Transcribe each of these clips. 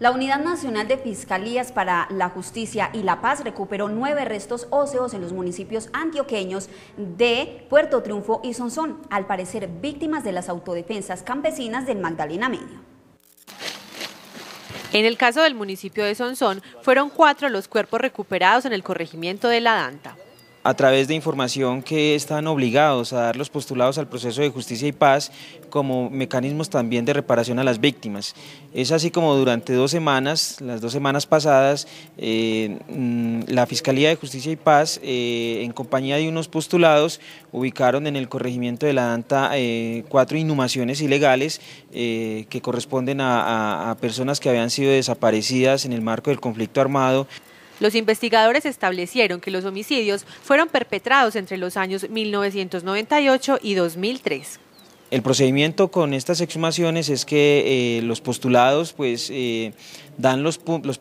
La Unidad Nacional de Fiscalías para la Justicia y la Paz recuperó nueve restos óseos en los municipios antioqueños de Puerto Triunfo y Sonsón, al parecer víctimas de las autodefensas campesinas del Magdalena Medio. En el caso del municipio de Sonsón, fueron cuatro los cuerpos recuperados en el corregimiento de La Danta a través de información que están obligados a dar los postulados al proceso de justicia y paz como mecanismos también de reparación a las víctimas. Es así como durante dos semanas, las dos semanas pasadas, eh, mm, la Fiscalía de Justicia y Paz, eh, en compañía de unos postulados, ubicaron en el corregimiento de la Danta eh, cuatro inhumaciones ilegales que corresponden a personas que habían sido desaparecidas en el marco del conflicto armado. Los investigadores establecieron que los homicidios fueron perpetrados entre los años 1998 y 2003. El procedimiento con estas exhumaciones es que eh, los postulados pues, eh, dan los, los,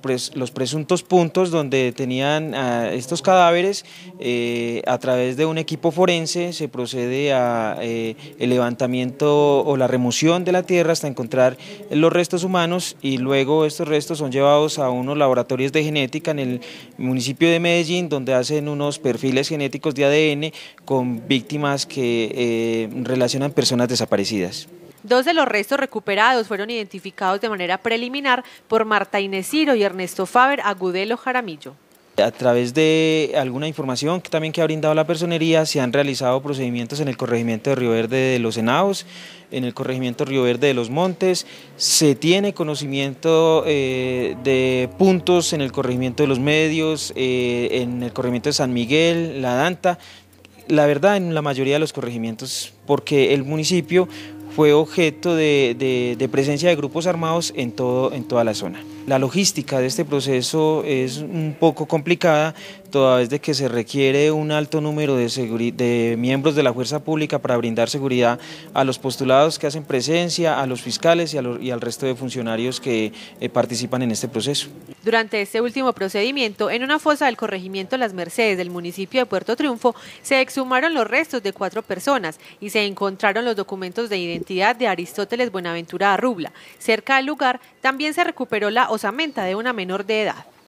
presuntos puntos donde tenían estos cadáveres. Eh, a través de un equipo forense se procede a el levantamiento o la remoción de la tierra hasta encontrar los restos humanos y luego estos restos son llevados a unos laboratorios de genética en el municipio de Medellín donde hacen unos perfiles genéticos de ADN con víctimas que relacionan personas de desaparecidas. Dos de los restos recuperados fueron identificados de manera preliminar por Marta Inesiro y Ernesto Faber Agudelo Jaramillo. A través de alguna información que también que ha brindado la personería, se han realizado procedimientos en el corregimiento de Río Verde de los Enaos, en el corregimiento Río Verde de los Montes, se tiene conocimiento eh, de puntos en el corregimiento de los Medios, eh, en el corregimiento de San Miguel, La Danta, la verdad en la mayoría de los corregimientos, porque el municipio fue objeto de, presencia de grupos armados en, todo, en toda la zona. La logística de este proceso es un poco complicada toda vez de que se requiere un alto número de, miembros de la fuerza pública para brindar seguridad a los postulados que hacen presencia, a los fiscales y, al resto de funcionarios que eh, participan en este proceso. Durante este último procedimiento, en una fosa del corregimiento Las Mercedes del municipio de Puerto Triunfo, se exhumaron los restos de cuatro personas y se encontraron los documentos de identidad de Aristóteles Buenaventura Arrubla. Cerca del lugar también se recuperó la osamenta de una menor de edad.